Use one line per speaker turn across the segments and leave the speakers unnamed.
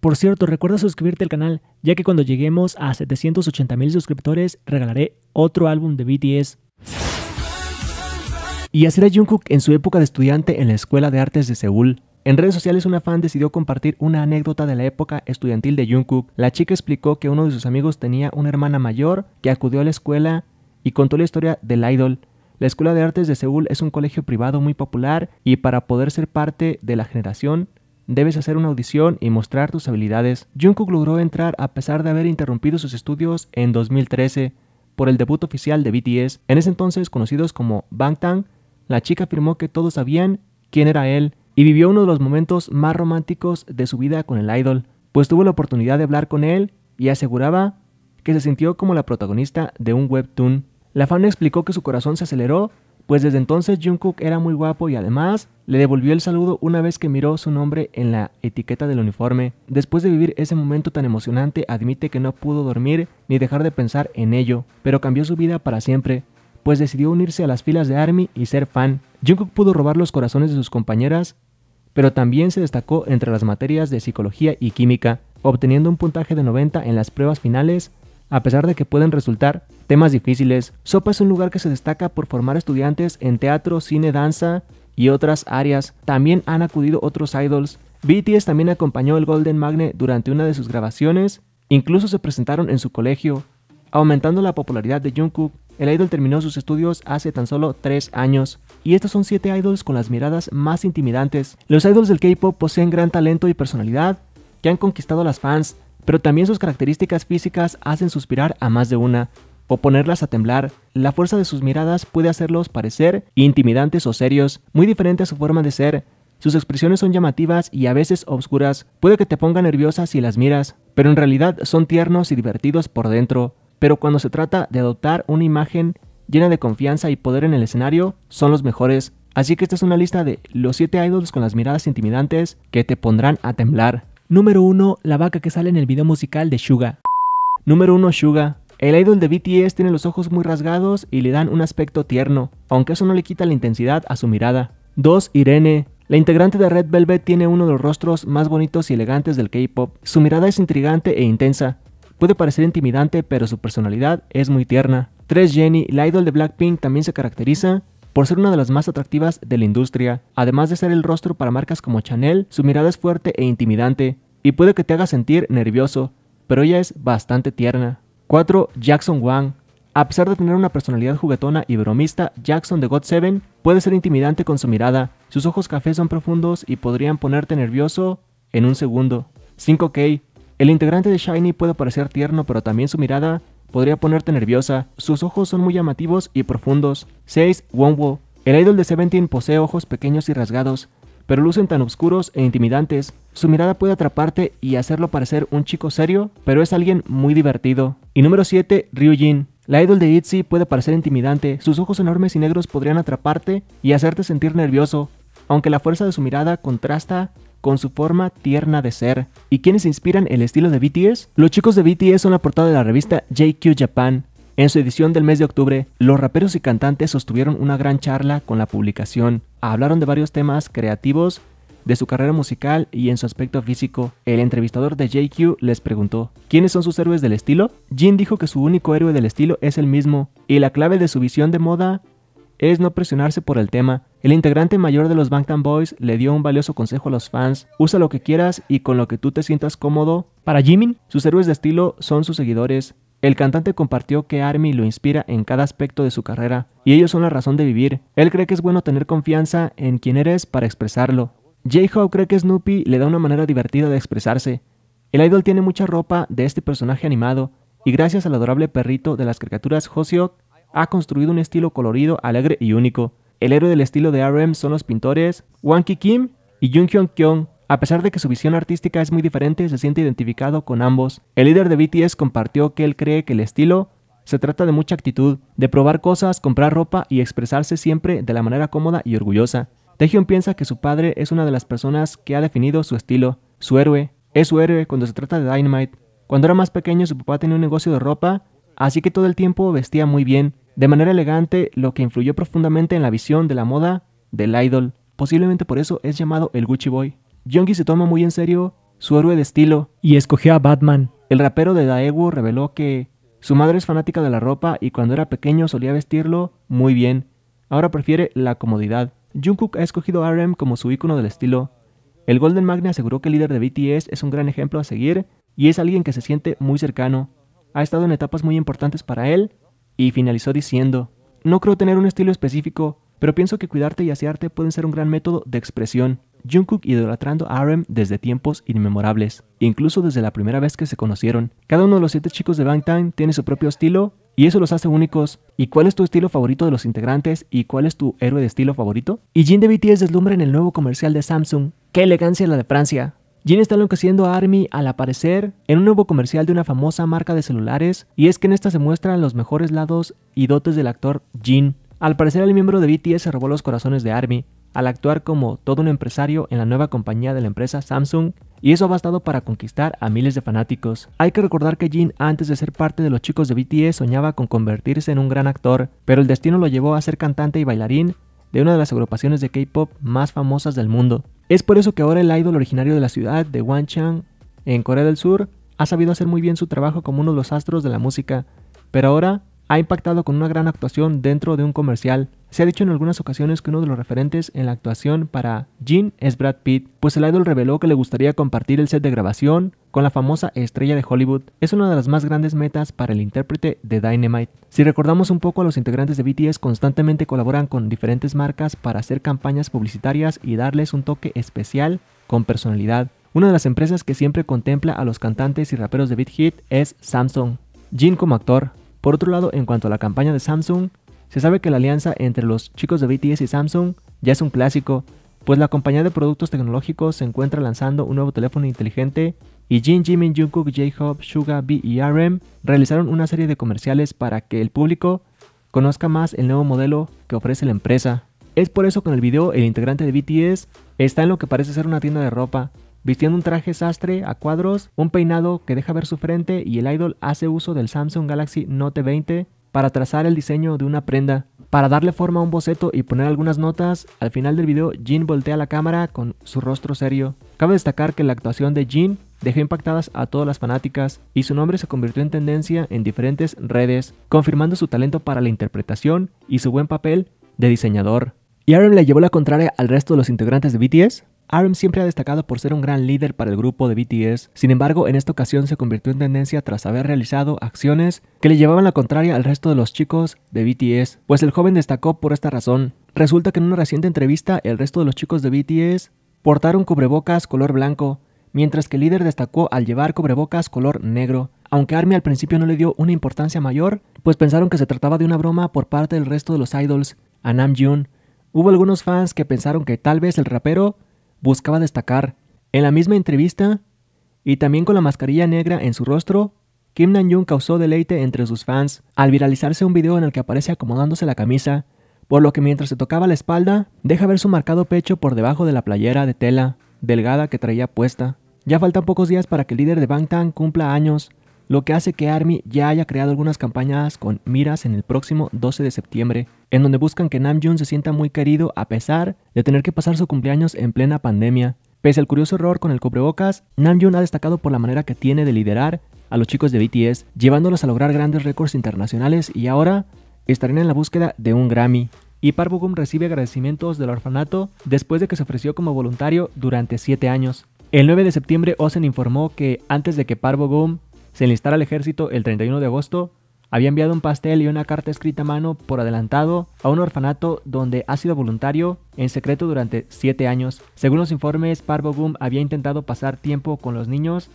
Por cierto, recuerda suscribirte al canal, ya que cuando lleguemos a 780 mil suscriptores regalaré otro álbum de BTS. Y así era Jungkook en su época de estudiante en la Escuela de Artes de Seúl. En redes sociales una fan decidió compartir una anécdota de la época estudiantil de Jungkook. La chica explicó que uno de sus amigos tenía una hermana mayor que acudió a la escuela y contó la historia del idol. La Escuela de Artes de Seúl es un colegio privado muy popular y para poder ser parte de la generación debes hacer una audición y mostrar tus habilidades. Jungkook logró entrar a pesar de haber interrumpido sus estudios en 2013 por el debut oficial de BTS, en ese entonces conocidos como Bangtan. La chica afirmó que todos sabían quién era él y vivió uno de los momentos más románticos de su vida con el idol, pues tuvo la oportunidad de hablar con él y aseguraba que se sintió como la protagonista de un webtoon. La fan explicó que su corazón se aceleró pues desde entonces Jungkook era muy guapo y además le devolvió el saludo una vez que miró su nombre en la etiqueta del uniforme. Después de vivir ese momento tan emocionante, admite que no pudo dormir ni dejar de pensar en ello, pero cambió su vida para siempre, pues decidió unirse a las filas de ARMY y ser fan. Jungkook pudo robar los corazones de sus compañeras, pero también se destacó entre las materias de psicología y química, obteniendo un puntaje de 90 en las pruebas finales a pesar de que pueden resultar temas difíciles, Sopa es un lugar que se destaca por formar estudiantes en teatro, cine, danza y otras áreas. También han acudido otros idols. BTS también acompañó al Golden Magnet durante una de sus grabaciones, incluso se presentaron en su colegio. Aumentando la popularidad de Jungkook, el idol terminó sus estudios hace tan solo 3 años. Y estos son 7 idols con las miradas más intimidantes. Los idols del K-pop poseen gran talento y personalidad que han conquistado a las fans pero también sus características físicas hacen suspirar a más de una o ponerlas a temblar, la fuerza de sus miradas puede hacerlos parecer intimidantes o serios, muy diferente a su forma de ser. Sus expresiones son llamativas y a veces obscuras, puede que te ponga nerviosa si las miras, pero en realidad son tiernos y divertidos por dentro. Pero cuando se trata de adoptar una imagen llena de confianza y poder en el escenario, son los mejores. Así que esta es una lista de los 7 idols con las miradas intimidantes que te pondrán a temblar. Número 1, la vaca que sale en el video musical de Suga. Número 1, Suga. El idol de BTS tiene los ojos muy rasgados y le dan un aspecto tierno, aunque eso no le quita la intensidad a su mirada. 2. Irene. La integrante de Red Velvet tiene uno de los rostros más bonitos y elegantes del K-pop. Su mirada es intrigante e intensa. Puede parecer intimidante, pero su personalidad es muy tierna. 3. Jenny. La idol de Blackpink también se caracteriza por ser una de las más atractivas de la industria, además de ser el rostro para marcas como Chanel, su mirada es fuerte e intimidante y puede que te haga sentir nervioso, pero ella es bastante tierna. 4. Jackson Wang. A pesar de tener una personalidad juguetona y bromista, Jackson de God 7 puede ser intimidante con su mirada. Sus ojos cafés son profundos y podrían ponerte nervioso en un segundo. 5K. El integrante de Shiny puede parecer tierno, pero también su mirada podría ponerte nerviosa. Sus ojos son muy llamativos y profundos. 6. Wonwo. El idol de Seventeen posee ojos pequeños y rasgados, pero lucen tan oscuros e intimidantes. Su mirada puede atraparte y hacerlo parecer un chico serio, pero es alguien muy divertido. Y número 7. Ryujin. La idol de Itzy puede parecer intimidante, sus ojos enormes y negros podrían atraparte y hacerte sentir nervioso, aunque la fuerza de su mirada contrasta con su forma tierna de ser. ¿Y quiénes inspiran el estilo de BTS? Los chicos de BTS son la portada de la revista JQ Japan. En su edición del mes de octubre, los raperos y cantantes sostuvieron una gran charla con la publicación. Hablaron de varios temas creativos, de su carrera musical y en su aspecto físico. El entrevistador de JQ les preguntó, ¿quiénes son sus héroes del estilo? Jin dijo que su único héroe del estilo es el mismo, y la clave de su visión de moda es no presionarse por el tema, el integrante mayor de los Bangtan Boys le dio un valioso consejo a los fans, usa lo que quieras y con lo que tú te sientas cómodo. Para Jimin, sus héroes de estilo son sus seguidores. El cantante compartió que Army lo inspira en cada aspecto de su carrera, y ellos son la razón de vivir. Él cree que es bueno tener confianza en quien eres para expresarlo. J-Hope cree que Snoopy le da una manera divertida de expresarse. El idol tiene mucha ropa de este personaje animado, y gracias al adorable perrito de las caricaturas Hoseok, ha construido un estilo colorido, alegre y único el héroe del estilo de RM son los pintores Wang Ki Kim y Jung Hyun Kyung. A pesar de que su visión artística es muy diferente, se siente identificado con ambos. El líder de BTS compartió que él cree que el estilo se trata de mucha actitud, de probar cosas, comprar ropa y expresarse siempre de la manera cómoda y orgullosa. Taehyung piensa que su padre es una de las personas que ha definido su estilo, su héroe. Es su héroe cuando se trata de Dynamite. Cuando era más pequeño su papá tenía un negocio de ropa, así que todo el tiempo vestía muy bien de manera elegante, lo que influyó profundamente en la visión de la moda del idol. Posiblemente por eso es llamado el Gucci Boy. Jungkook se toma muy en serio su héroe de estilo y escogió a Batman. El rapero de Daegu reveló que su madre es fanática de la ropa y cuando era pequeño solía vestirlo muy bien. Ahora prefiere la comodidad. Jungkook ha escogido a RM como su ícono del estilo. El Golden Magne aseguró que el líder de BTS es un gran ejemplo a seguir y es alguien que se siente muy cercano. Ha estado en etapas muy importantes para él y finalizó diciendo, no creo tener un estilo específico, pero pienso que cuidarte y asearte pueden ser un gran método de expresión. Jungkook idolatrando a RM desde tiempos inmemorables, incluso desde la primera vez que se conocieron. Cada uno de los siete chicos de Bangtan tiene su propio estilo y eso los hace únicos. ¿Y cuál es tu estilo favorito de los integrantes y cuál es tu héroe de estilo favorito? Y Jin de BTS deslumbra en el nuevo comercial de Samsung. ¡Qué elegancia la de Francia! Jin está enloqueciendo a Army al aparecer en un nuevo comercial de una famosa marca de celulares y es que en esta se muestran los mejores lados y dotes del actor Jin. Al parecer el miembro de BTS se robó los corazones de Army al actuar como todo un empresario en la nueva compañía de la empresa Samsung y eso ha bastado para conquistar a miles de fanáticos. Hay que recordar que Jin antes de ser parte de los chicos de BTS soñaba con convertirse en un gran actor, pero el destino lo llevó a ser cantante y bailarín de una de las agrupaciones de K-pop más famosas del mundo. Es por eso que ahora el idol originario de la ciudad de Wanchang, en Corea del Sur, ha sabido hacer muy bien su trabajo como uno de los astros de la música, pero ahora ha impactado con una gran actuación dentro de un comercial. Se ha dicho en algunas ocasiones que uno de los referentes en la actuación para Jean es Brad Pitt, pues el idol reveló que le gustaría compartir el set de grabación con la famosa estrella de Hollywood. Es una de las más grandes metas para el intérprete de Dynamite. Si recordamos un poco a los integrantes de BTS, constantemente colaboran con diferentes marcas para hacer campañas publicitarias y darles un toque especial con personalidad. Una de las empresas que siempre contempla a los cantantes y raperos de Beat Hit es Samsung. Jin como actor por otro lado, en cuanto a la campaña de Samsung, se sabe que la alianza entre los chicos de BTS y Samsung ya es un clásico, pues la compañía de productos tecnológicos se encuentra lanzando un nuevo teléfono inteligente y Jin, Jimin, Jungkook, J-Hope, Suga, B y RM realizaron una serie de comerciales para que el público conozca más el nuevo modelo que ofrece la empresa. Es por eso que en el video el integrante de BTS está en lo que parece ser una tienda de ropa, vistiendo un traje sastre a cuadros, un peinado que deja ver su frente y el idol hace uso del Samsung Galaxy Note 20 para trazar el diseño de una prenda. Para darle forma a un boceto y poner algunas notas, al final del video Jin voltea la cámara con su rostro serio. Cabe destacar que la actuación de Jin dejó impactadas a todas las fanáticas y su nombre se convirtió en tendencia en diferentes redes, confirmando su talento para la interpretación y su buen papel de diseñador. ¿Y Aaron le llevó la contraria al resto de los integrantes de BTS? RM siempre ha destacado por ser un gran líder para el grupo de BTS, sin embargo en esta ocasión se convirtió en tendencia tras haber realizado acciones que le llevaban la contraria al resto de los chicos de BTS, pues el joven destacó por esta razón. Resulta que en una reciente entrevista el resto de los chicos de BTS portaron cubrebocas color blanco, mientras que el líder destacó al llevar cubrebocas color negro. Aunque Army al principio no le dio una importancia mayor, pues pensaron que se trataba de una broma por parte del resto de los idols, Anam June. Hubo algunos fans que pensaron que tal vez el rapero buscaba destacar. En la misma entrevista, y también con la mascarilla negra en su rostro, Kim Namjoon causó deleite entre sus fans al viralizarse un video en el que aparece acomodándose la camisa, por lo que mientras se tocaba la espalda, deja ver su marcado pecho por debajo de la playera de tela delgada que traía puesta. Ya faltan pocos días para que el líder de Bangtan cumpla años, lo que hace que ARMY ya haya creado algunas campañas con miras en el próximo 12 de septiembre, en donde buscan que Namjoon se sienta muy querido a pesar de tener que pasar su cumpleaños en plena pandemia. Pese al curioso error con el cubrebocas, Namjoon ha destacado por la manera que tiene de liderar a los chicos de BTS, llevándolos a lograr grandes récords internacionales y ahora estarán en la búsqueda de un Grammy. Y Gum recibe agradecimientos del orfanato después de que se ofreció como voluntario durante 7 años. El 9 de septiembre, Osen informó que antes de que Gum se enlistara al ejército el 31 de agosto, había enviado un pastel y una carta escrita a mano por adelantado a un orfanato donde ha sido voluntario en secreto durante siete años. Según los informes, Gum había intentado pasar tiempo con los niños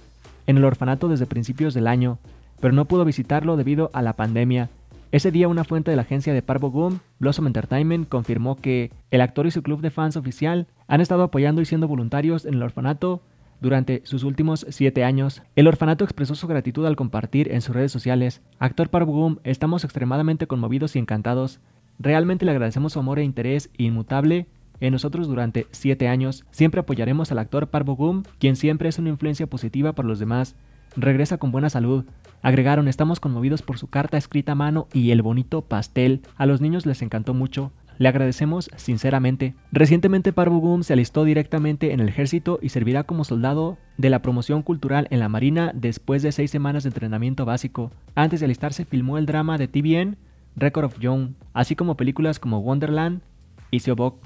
en el orfanato desde principios del año, pero no pudo visitarlo debido a la pandemia. Ese día una fuente de la agencia de Gum, Blossom Entertainment, confirmó que el actor y su club de fans oficial han estado apoyando y siendo voluntarios en el orfanato durante sus últimos siete años, el orfanato expresó su gratitud al compartir en sus redes sociales, Actor Gum, estamos extremadamente conmovidos y encantados. Realmente le agradecemos su amor e interés inmutable en nosotros durante siete años. Siempre apoyaremos al actor Gum, quien siempre es una influencia positiva para los demás. Regresa con buena salud. Agregaron, estamos conmovidos por su carta escrita a mano y el bonito pastel. A los niños les encantó mucho. Le agradecemos sinceramente. Recientemente Parvo se alistó directamente en el ejército y servirá como soldado de la promoción cultural en la Marina después de seis semanas de entrenamiento básico. Antes de alistarse filmó el drama de TBN, Record of Young, así como películas como Wonderland y Seobok.